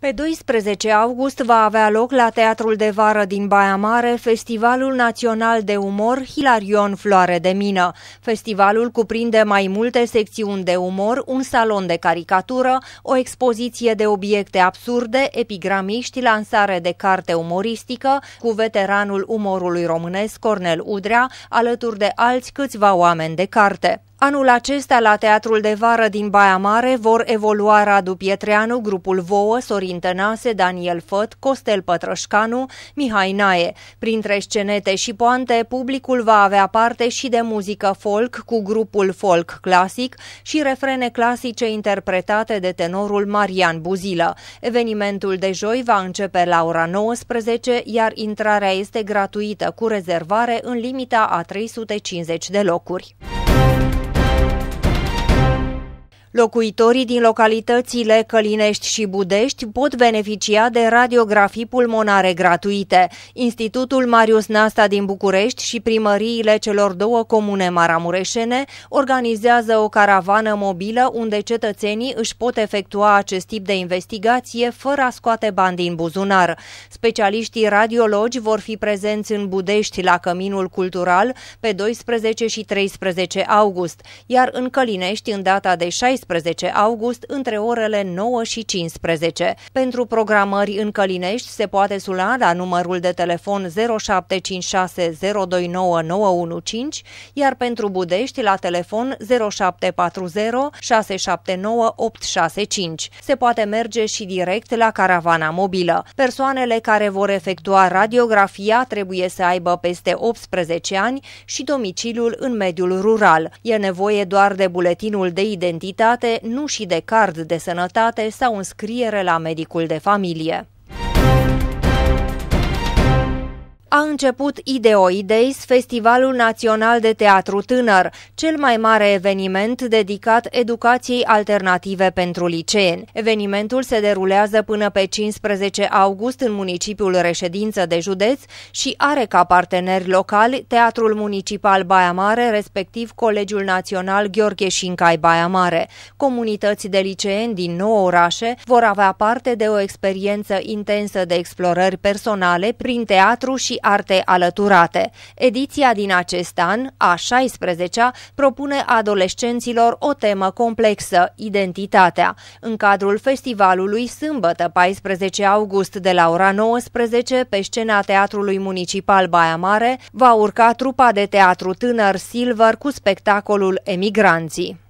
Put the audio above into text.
Pe 12 august va avea loc la Teatrul de Vară din Baia Mare Festivalul Național de Umor Hilarion Floare de Mină. Festivalul cuprinde mai multe secțiuni de umor, un salon de caricatură, o expoziție de obiecte absurde, epigramiști, lansare de carte umoristică cu veteranul umorului românesc Cornel Udrea, alături de alți câțiva oameni de carte. Anul acesta, la Teatrul de Vară din Baia Mare, vor evolua Radu Pietreanu, grupul Vouă, Sorin Tănase, Daniel Făt, Costel Pătrășcanu, Mihai Nae. Printre scenete și poante, publicul va avea parte și de muzică folk cu grupul folk clasic și refrene clasice interpretate de tenorul Marian Buzilă. Evenimentul de joi va începe la ora 19, iar intrarea este gratuită cu rezervare în limita a 350 de locuri. Locuitorii din localitățile Călinești și Budești pot beneficia de radiografii pulmonare gratuite. Institutul Marius Nasta din București și primăriile celor două comune maramureșene organizează o caravană mobilă unde cetățenii își pot efectua acest tip de investigație fără a scoate bani din buzunar. Specialiștii radiologi vor fi prezenți în Budești la Căminul Cultural pe 12 și 13 august, iar în Călinești în data de 16 13 august între orele 9 și 15. Pentru programări în Călinești se poate suna la numărul de telefon 0756 029 915, iar pentru Budești la telefon 0740 679 865. Se poate merge și direct la caravana mobilă. Persoanele care vor efectua radiografia trebuie să aibă peste 18 ani și domiciliul în mediul rural. E nevoie doar de buletinul de identitate date, nu și de card de sănătate sau înscriere la medicul de familie. a început Ideoideis, Festivalul Național de Teatru Tânăr, cel mai mare eveniment dedicat educației alternative pentru liceeni. Evenimentul se derulează până pe 15 august în municipiul Reședință de Județ și are ca parteneri locali Teatrul Municipal Baia Mare, respectiv Colegiul Național Gheorghe Șincai Baia Mare. Comunități de liceeni din nouă orașe vor avea parte de o experiență intensă de explorări personale prin teatru și arte alăturate. Ediția din acest an, a 16-a, propune adolescenților o temă complexă, identitatea. În cadrul festivalului, sâmbătă 14 august de la ora 19, pe scena Teatrului Municipal Baia Mare, va urca trupa de teatru tânăr Silver cu spectacolul Emigranții.